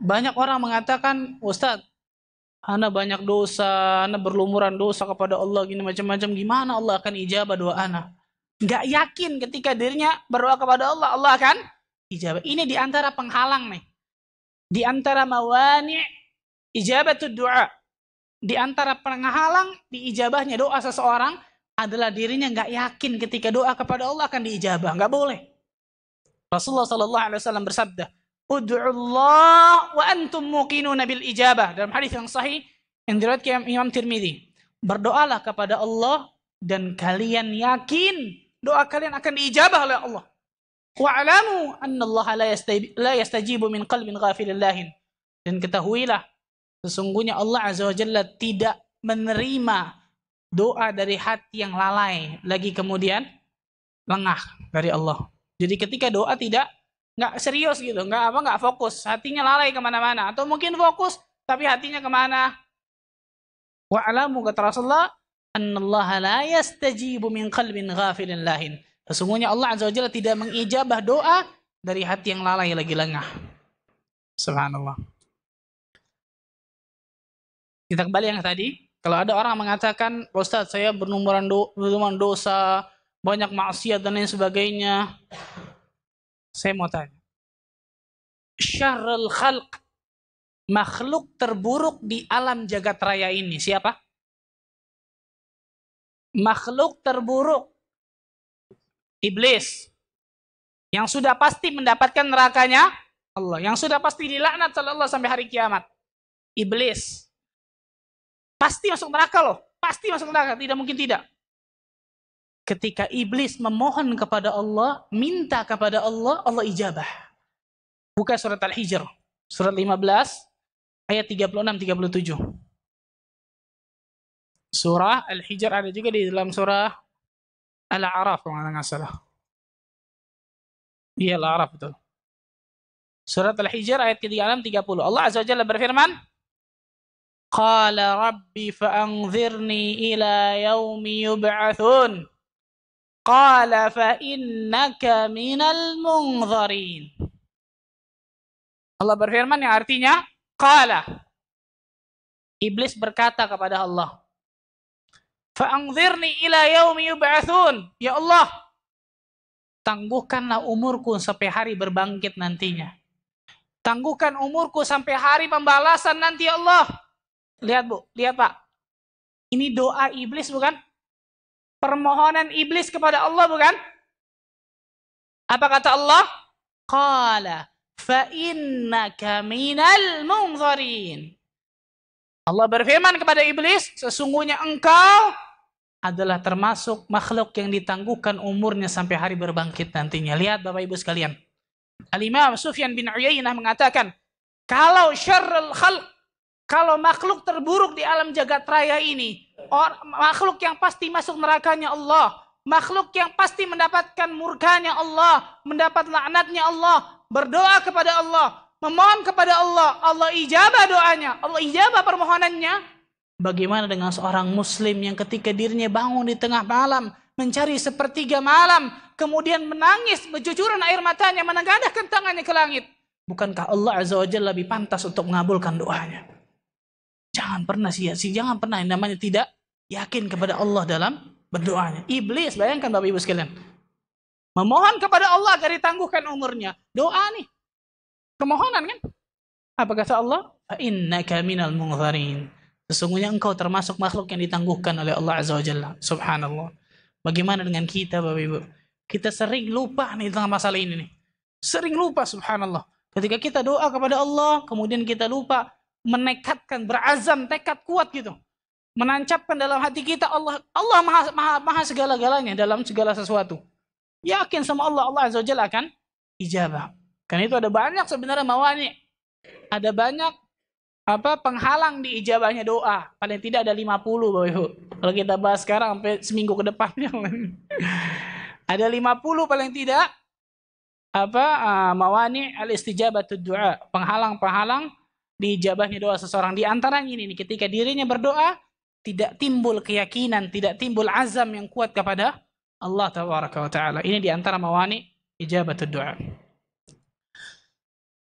Banyak orang mengatakan, Ustadz, Anda banyak dosa, Anda berlumuran dosa kepada Allah, gini macam-macam. Gimana Allah akan ijabah doa Anda? Gak yakin ketika dirinya berdoa kepada Allah, Allah akan ijabah. Ini diantara penghalang nih. Di antara ijabah itu doa. Di antara penghalang ijabahnya doa seseorang adalah dirinya gak yakin ketika doa kepada Allah akan diijabah. Gak boleh. Rasulullah Shallallahu Alaihi Wasallam bersabda, Ud'ullah wa antum muqinuna bil ijabah. Dalam hadis yang sahih yang diriwayatkan Imam Tirmidzi. Berdoalah kepada Allah dan kalian yakin doa kalian akan diijabah oleh Allah. Wa'lamu anna Allah la yastajibu min qalbin lahin. Dan ketahuilah sesungguhnya Allah Azza wa Jalla tidak menerima doa dari hati yang lalai lagi kemudian lengah dari Allah. Jadi ketika doa tidak nggak serius gitu, nggak apa nggak fokus, hatinya lalai kemana-mana, atau mungkin fokus tapi hatinya kemana? Wa alamu kata Rasulullah, Allah la yastajibu min qalbin ghafilin lahin. Sesungguhnya Allah Azza wa tidak mengijabah doa dari hati yang lalai lagi lengah. Subhanallah. Kita kembali yang tadi. Kalau ada orang mengatakan, Ustaz saya berlumuran do dosa, banyak maksiat dan lain sebagainya. Saya mau tanya syahrul khalq makhluk terburuk di alam jagat raya ini siapa makhluk terburuk iblis yang sudah pasti mendapatkan nerakanya Allah yang sudah pasti dilaknat oleh Allah sampai hari kiamat iblis pasti masuk neraka loh pasti masuk neraka tidak mungkin tidak ketika iblis memohon kepada Allah minta kepada Allah Allah ijabah Buka surat Al-Hijr, surat 15 ayat 36 37. Surah Al-Hijr ada juga di dalam surah Al-A'raf kalau nggak salah. Iya Al-A'raf betul. Surat Al-Hijr ayat ke-36 30. Allah Azza wa Jalla berfirman, Qala rabbi fa'anzirni ila yaumi yub'atsun. Qala fa innaka minal munzarin. Allah berfirman yang artinya qala Iblis berkata kepada Allah Fa'angzirni ila yaumi yub'atsun ya Allah tangguhkanlah umurku sampai hari berbangkit nantinya tangguhkan umurku sampai hari pembalasan nanti ya Allah lihat Bu lihat Pak ini doa iblis bukan permohonan iblis kepada Allah bukan apa kata Allah qala فَإِنَّكَ مِنَ الْمُنْظَرِينَ Allah berfirman kepada iblis, sesungguhnya engkau adalah termasuk makhluk yang ditangguhkan umurnya sampai hari berbangkit nantinya. Lihat Bapak Ibu sekalian. Al-Imam Sufyan bin Uyainah mengatakan, kalau syarrul khalq, kalau makhluk terburuk di alam jagat raya ini, or, makhluk yang pasti masuk nerakanya Allah, makhluk yang pasti mendapatkan murkanya Allah, mendapat laknatnya Allah, berdoa kepada Allah, memohon kepada Allah, Allah ijabah doanya, Allah ijabah permohonannya. Bagaimana dengan seorang muslim yang ketika dirinya bangun di tengah malam, mencari sepertiga malam, kemudian menangis, berjujuran air matanya, menengadahkan tangannya ke langit. Bukankah Allah Azza wa Jalla lebih pantas untuk mengabulkan doanya? Jangan pernah sia-sia, jangan pernah yang namanya tidak yakin kepada Allah dalam berdoanya. Iblis, bayangkan Bapak Ibu sekalian. Memohon kepada Allah agar ditangguhkan umurnya. Doa nih. Kemohonan kan? Apa kata Allah? Innaka minal mungharin. Sesungguhnya engkau termasuk makhluk yang ditangguhkan oleh Allah Azza wa Jalla. Subhanallah. Bagaimana dengan kita Bapak Ibu? Kita sering lupa nih tentang masalah ini nih. Sering lupa subhanallah. Ketika kita doa kepada Allah, kemudian kita lupa menekatkan, berazam, tekad kuat gitu menancapkan dalam hati kita Allah Allah maha maha, maha segala-galanya dalam segala sesuatu. Yakin sama Allah Allah azza Jalla akan ijabah. Karena itu ada banyak sebenarnya mawani. Ada banyak apa penghalang di ijabahnya doa. Paling tidak ada 50 Bapak Ibu. Kalau kita bahas sekarang sampai seminggu ke depannya. ada 50 paling tidak apa uh, mawani al istijabatu doa, penghalang-penghalang di jabahnya doa seseorang. Di antaranya ini nih, ketika dirinya berdoa, tidak timbul keyakinan, tidak timbul azam yang kuat kepada Allah Taala. Ini diantara mawani ijabatul doa.